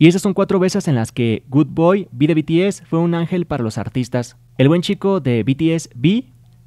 Y esas son cuatro veces en las que Good Boy, B de BTS, fue un ángel para los artistas. El buen chico de BTS, B,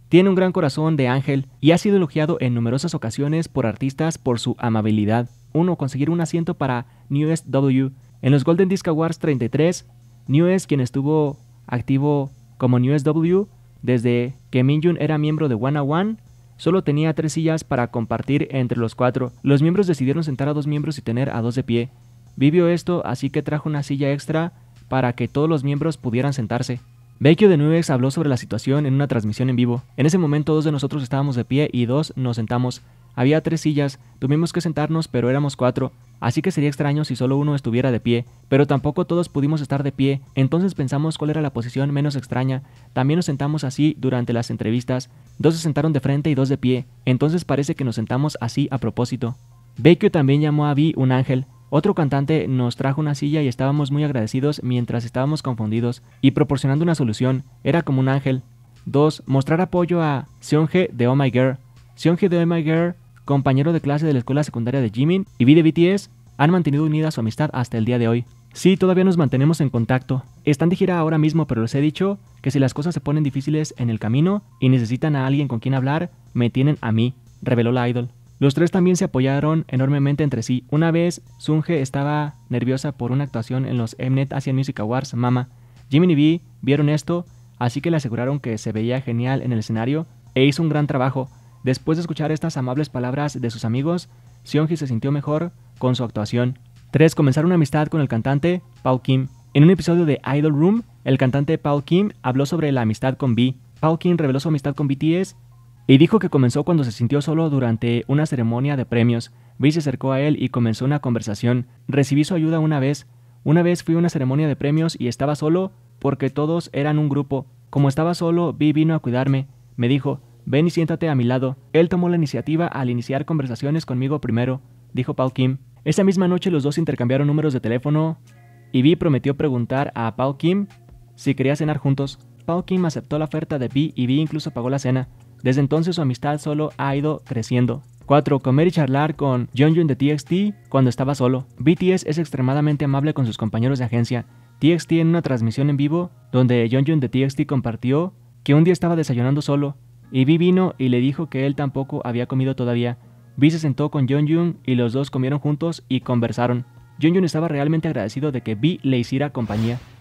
tiene un gran corazón de ángel y ha sido elogiado en numerosas ocasiones por artistas por su amabilidad. Uno Conseguir un asiento para news W. En los Golden Disc Awards 33, news quien estuvo activo como news W desde que Minjun era miembro de One One, solo tenía tres sillas para compartir entre los cuatro. Los miembros decidieron sentar a dos miembros y tener a dos de pie. Vivió esto, así que trajo una silla extra para que todos los miembros pudieran sentarse. Vecchio de Nuevex habló sobre la situación en una transmisión en vivo. En ese momento dos de nosotros estábamos de pie y dos nos sentamos. Había tres sillas, tuvimos que sentarnos pero éramos cuatro, así que sería extraño si solo uno estuviera de pie, pero tampoco todos pudimos estar de pie, entonces pensamos cuál era la posición menos extraña. También nos sentamos así durante las entrevistas, dos se sentaron de frente y dos de pie, entonces parece que nos sentamos así a propósito. Vecchio también llamó a Vi un ángel, otro cantante nos trajo una silla y estábamos muy agradecidos mientras estábamos confundidos y proporcionando una solución. Era como un ángel. 2. Mostrar apoyo a Seonge de Oh My Girl. Seonge de Oh My Girl, compañero de clase de la escuela secundaria de Jimin y V BTS, han mantenido unida su amistad hasta el día de hoy. Sí, todavía nos mantenemos en contacto. Están de gira ahora mismo, pero les he dicho que si las cosas se ponen difíciles en el camino y necesitan a alguien con quien hablar, me tienen a mí, reveló la idol. Los tres también se apoyaron enormemente entre sí. Una vez, Sunge estaba nerviosa por una actuación en los Mnet Asian Music Awards Mama. Jimmy y V vieron esto, así que le aseguraron que se veía genial en el escenario e hizo un gran trabajo. Después de escuchar estas amables palabras de sus amigos, Seonji se sintió mejor con su actuación. 3. Comenzar una amistad con el cantante Paul Kim. En un episodio de Idol Room, el cantante Paul Kim habló sobre la amistad con V. Paul Kim reveló su amistad con BTS y dijo que comenzó cuando se sintió solo durante una ceremonia de premios. Vi se acercó a él y comenzó una conversación. Recibí su ayuda una vez. Una vez fui a una ceremonia de premios y estaba solo porque todos eran un grupo. Como estaba solo, Vi vino a cuidarme. Me dijo, ven y siéntate a mi lado. Él tomó la iniciativa al iniciar conversaciones conmigo primero, dijo Paul Kim. Esa misma noche los dos intercambiaron números de teléfono y Vi prometió preguntar a Paul Kim si quería cenar juntos. Paul Kim aceptó la oferta de Vi y Vi incluso pagó la cena. Desde entonces su amistad solo ha ido creciendo. 4. Comer y charlar con Jun de TXT cuando estaba solo. BTS es extremadamente amable con sus compañeros de agencia. TXT en una transmisión en vivo donde Yeonjun de TXT compartió que un día estaba desayunando solo y Vi vino y le dijo que él tampoco había comido todavía. Vi se sentó con Yeonjun y los dos comieron juntos y conversaron. Jun estaba realmente agradecido de que Vi le hiciera compañía.